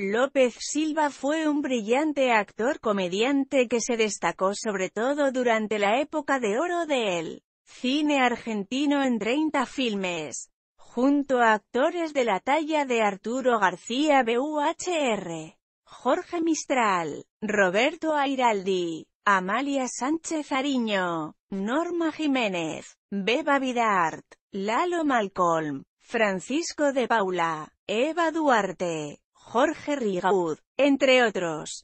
López Silva fue un brillante actor comediante que se destacó sobre todo durante la época de oro del cine argentino en 30 filmes, junto a actores de la talla de Arturo García BUHR, Jorge Mistral, Roberto Airaldi, Amalia Sánchez Ariño, Norma Jiménez, Beba Vidart, Lalo Malcolm, Francisco de Paula, Eva Duarte, Jorge Rigaud, entre otros.